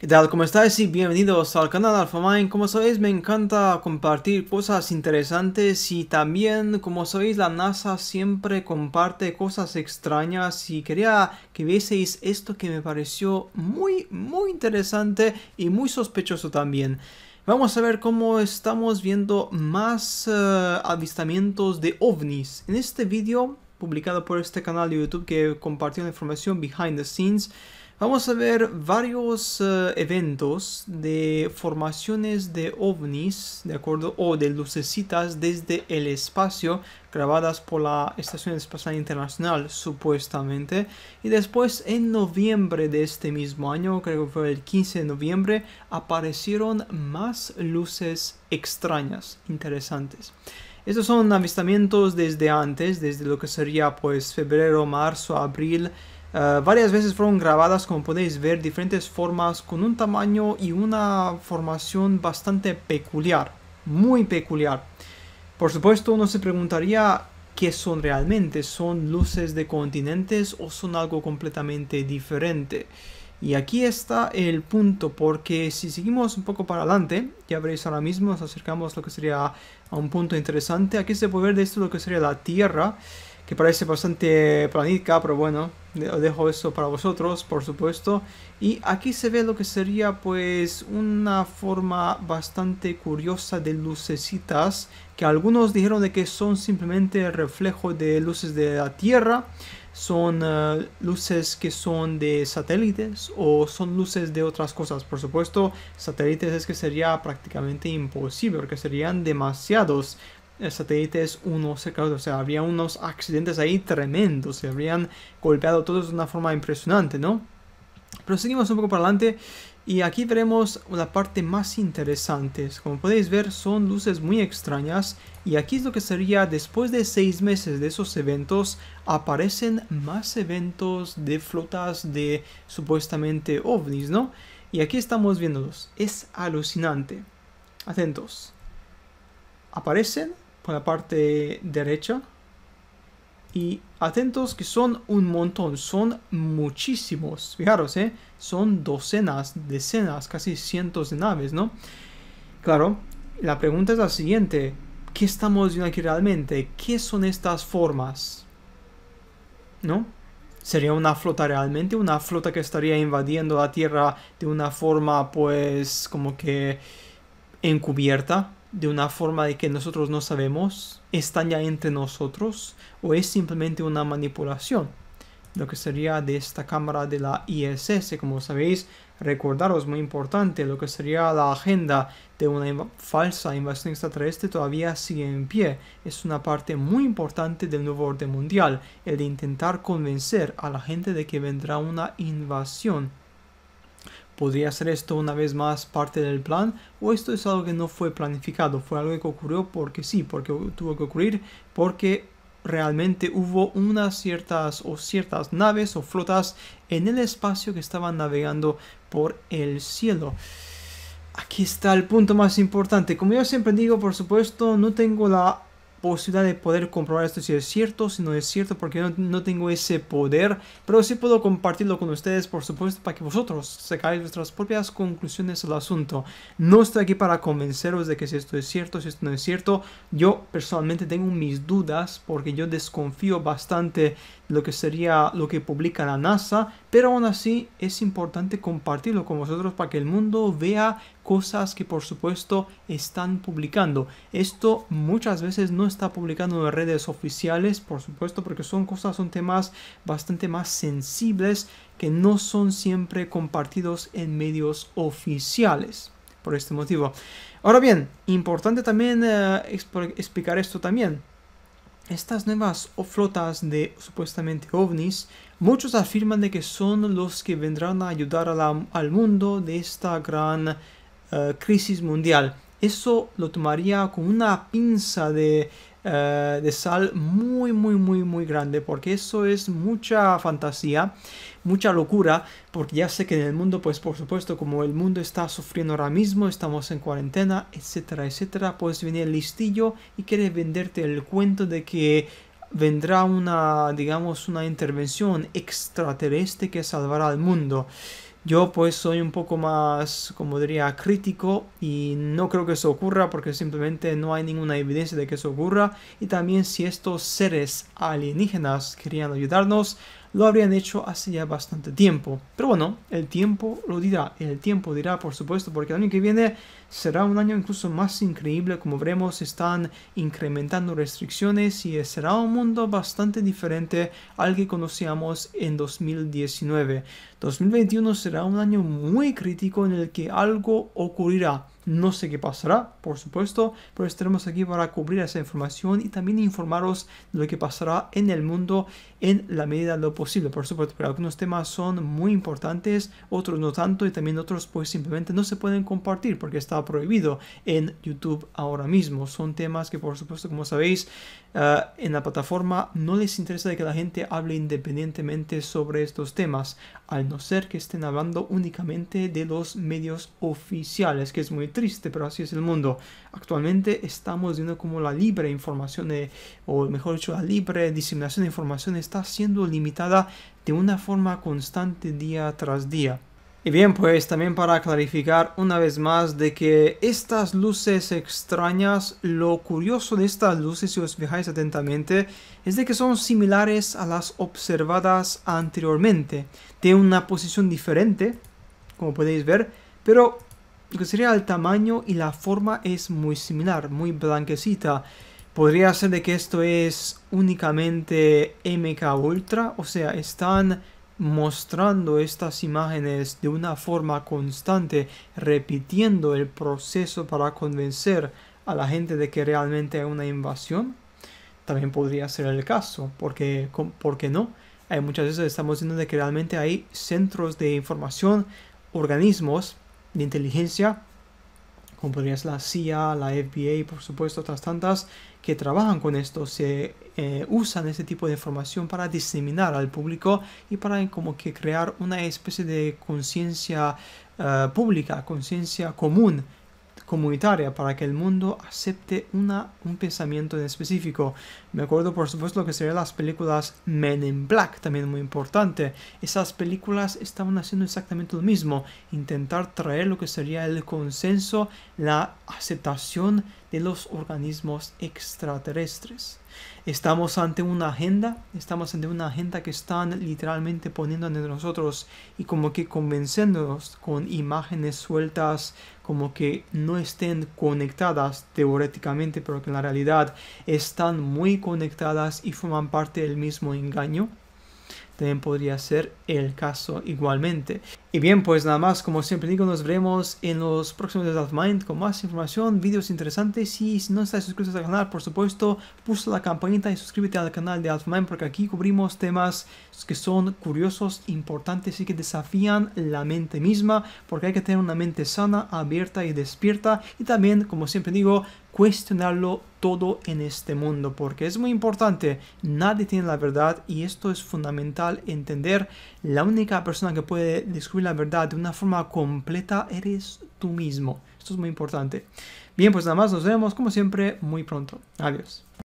¿Qué tal? ¿Cómo estáis? Y bienvenidos al canal Alphamind. Como sabéis, me encanta compartir cosas interesantes y también, como sabéis, la NASA siempre comparte cosas extrañas y quería que vieseis esto que me pareció muy, muy interesante y muy sospechoso también. Vamos a ver cómo estamos viendo más eh, avistamientos de ovnis. En este vídeo, publicado por este canal de YouTube que compartió la información behind the scenes, vamos a ver varios eh, eventos de formaciones de ovnis, ¿de acuerdo? O de lucecitas desde el espacio grabadas por la Estación Espacial Internacional, supuestamente. Y después, en noviembre de este mismo año, creo que fue el 15 de noviembre, aparecieron más luces extrañas, interesantes. Estos son avistamientos desde antes, desde lo que sería pues febrero, marzo, abril eh, varias veces fueron grabadas, como podéis ver, diferentes formas con un tamaño y una formación bastante peculiar, muy peculiar. Por supuesto, uno se preguntaría qué son realmente, son luces de continentes o son algo completamente diferente. Y aquí está el punto, porque si seguimos un poco para adelante, ya veréis ahora mismo, nos acercamos a lo que sería a un punto interesante. Aquí se puede ver de esto lo que sería la Tierra que parece bastante planica, pero bueno, dejo eso para vosotros, por supuesto. Y aquí se ve lo que sería pues una forma bastante curiosa de lucecitas, que algunos dijeron de que son simplemente reflejo de luces de la Tierra, son eh, luces que son de satélites o son luces de otras cosas. Por supuesto, satélites es que sería prácticamente imposible, porque serían demasiados el satélite es uno cerca o sea, habría unos accidentes ahí tremendos, se habrían golpeado todos de una forma impresionante, ¿no? Pero seguimos un poco para adelante y aquí veremos la parte más interesante. Como podéis ver son luces muy extrañas y aquí es lo que sería después de seis meses de esos eventos aparecen más eventos de flotas de supuestamente ovnis, ¿no? Y aquí estamos viéndolos. Es alucinante. Atentos. Aparecen por la parte derecha. Y atentos que son un montón, son muchísimos. Fijaros, ¿eh? son docenas, decenas, casi cientos de naves, ¿no? Claro, la pregunta es la siguiente. ¿Qué estamos viendo aquí realmente? ¿Qué son estas formas? ¿No? ¿Sería una flota realmente? ¿Una flota que estaría invadiendo la Tierra de una forma pues como que encubierta? de una forma de que nosotros no sabemos, están ya entre nosotros o es simplemente una manipulación. Lo que sería de esta cámara de la ISS, como sabéis, recordaros muy importante, lo que sería la agenda de una falsa invasión extraterrestre todavía sigue en pie. Es una parte muy importante del nuevo orden mundial, el de intentar convencer a la gente de que vendrá una invasión ¿Podría ser esto una vez más parte del plan? ¿O esto es algo que no fue planificado? ¿Fue algo que ocurrió porque sí, porque tuvo que ocurrir, porque realmente hubo unas ciertas o ciertas naves o flotas en el espacio que estaban navegando por el cielo? Aquí está el punto más importante. Como yo siempre digo, por supuesto, no tengo la posibilidad de poder comprobar esto si es cierto, si no es cierto, porque no, no tengo ese poder, pero sí puedo compartirlo con ustedes, por supuesto, para que vosotros sacáis vuestras propias conclusiones del asunto. No estoy aquí para convenceros de que si esto es cierto, si esto no es cierto. Yo personalmente tengo mis dudas porque yo desconfío bastante de lo que sería lo que publica la NASA, pero aún así es importante compartirlo con vosotros para que el mundo vea cosas que por supuesto están publicando. Esto muchas veces no está publicando en redes oficiales, por supuesto, porque son cosas, son temas bastante más sensibles que no son siempre compartidos en medios oficiales. Por este motivo. Ahora bien, importante también eh, explicar esto también. Estas nuevas flotas de supuestamente ovnis, muchos afirman de que son los que vendrán a ayudar a la, al mundo de esta gran eh, crisis mundial. Eso lo tomaría con una pinza eh, de, sal muy, muy, muy, muy grande, porque eso es mucha fantasía, mucha locura, porque ya sé que en el mundo, pues por supuesto, como el mundo está sufriendo ahora mismo, estamos en cuarentena, etcétera, etcétera, pues viene el listillo y quiere venderte el cuento de que vendrá una, digamos, una intervención extraterrestre que salvará al mundo. Yo pues soy un poco más, como diría, crítico y no creo que eso ocurra porque simplemente no hay ninguna evidencia de que eso ocurra. Y también si estos seres alienígenas querían ayudarnos, lo habrían hecho hace ya bastante tiempo. Pero bueno, el tiempo lo dirá, el tiempo dirá por supuesto, porque el año que viene será un año incluso más increíble, como veremos están incrementando restricciones y será un mundo bastante diferente al que conocíamos en 2019. 2021 será un año muy crítico en el que algo ocurrirá no sé qué pasará, por supuesto, pero estaremos aquí para cubrir esa información y también informaros de lo que pasará en el mundo en la medida de lo posible, por supuesto. Pero algunos temas son muy importantes, otros no tanto y también otros pues simplemente no se pueden compartir porque está prohibido en YouTube ahora mismo. Son temas que por supuesto, como sabéis, eh, en la plataforma no les interesa de que la gente hable independientemente sobre estos temas, al no ser que estén hablando únicamente de los medios oficiales, que es muy triste, pero así es el mundo. Actualmente estamos viendo como la libre información, o mejor dicho, la libre diseminación de información está siendo limitada de una forma constante día tras día. Y bien, pues también para clarificar una vez más de que estas luces extrañas, lo curioso de estas luces, si os fijáis atentamente, es de que son similares a las observadas anteriormente. de una posición diferente, como podéis ver, pero lo que sería el tamaño y la forma es muy similar, muy blanquecita. Podría ser de que esto es únicamente MK Ultra, o sea, están mostrando estas imágenes de una forma constante, repitiendo el proceso para convencer a la gente de que realmente hay una invasión. También podría ser el caso, porque ¿por qué no? Hay muchas veces estamos viendo de que realmente hay centros de información, organismos de inteligencia, como podrías la CIA, la FBI, por supuesto, otras tantas que trabajan con esto, se eh, usan ese tipo de información para diseminar al público y para como que crear una especie de conciencia eh, pública, conciencia común comunitaria para que el mundo acepte una, un pensamiento en específico. Me acuerdo por supuesto lo que serían las películas Men in Black, también muy importante. Esas películas estaban haciendo exactamente lo mismo, intentar traer lo que sería el consenso, la aceptación de los organismos extraterrestres. Estamos ante una agenda, estamos ante una agenda que están literalmente poniendo ante nosotros y como que convenciéndonos con imágenes sueltas, como que no estén conectadas teóricamente, pero que en la realidad están muy conectadas y forman parte del mismo engaño también podría ser el caso igualmente. Y bien, pues nada más, como siempre digo, nos veremos en los próximos de Mind con más información, vídeos interesantes y si no estás suscrito al este canal, por supuesto, pulsa la campanita y suscríbete al canal de Altmind porque aquí cubrimos temas que son curiosos, importantes y que desafían la mente misma porque hay que tener una mente sana, abierta y despierta y también, como siempre digo, cuestionarlo todo en este mundo, porque es muy importante, nadie tiene la verdad y esto es fundamental entender, la única persona que puede descubrir la verdad de una forma completa eres tú mismo, esto es muy importante. Bien, pues nada más, nos vemos como siempre muy pronto, adiós.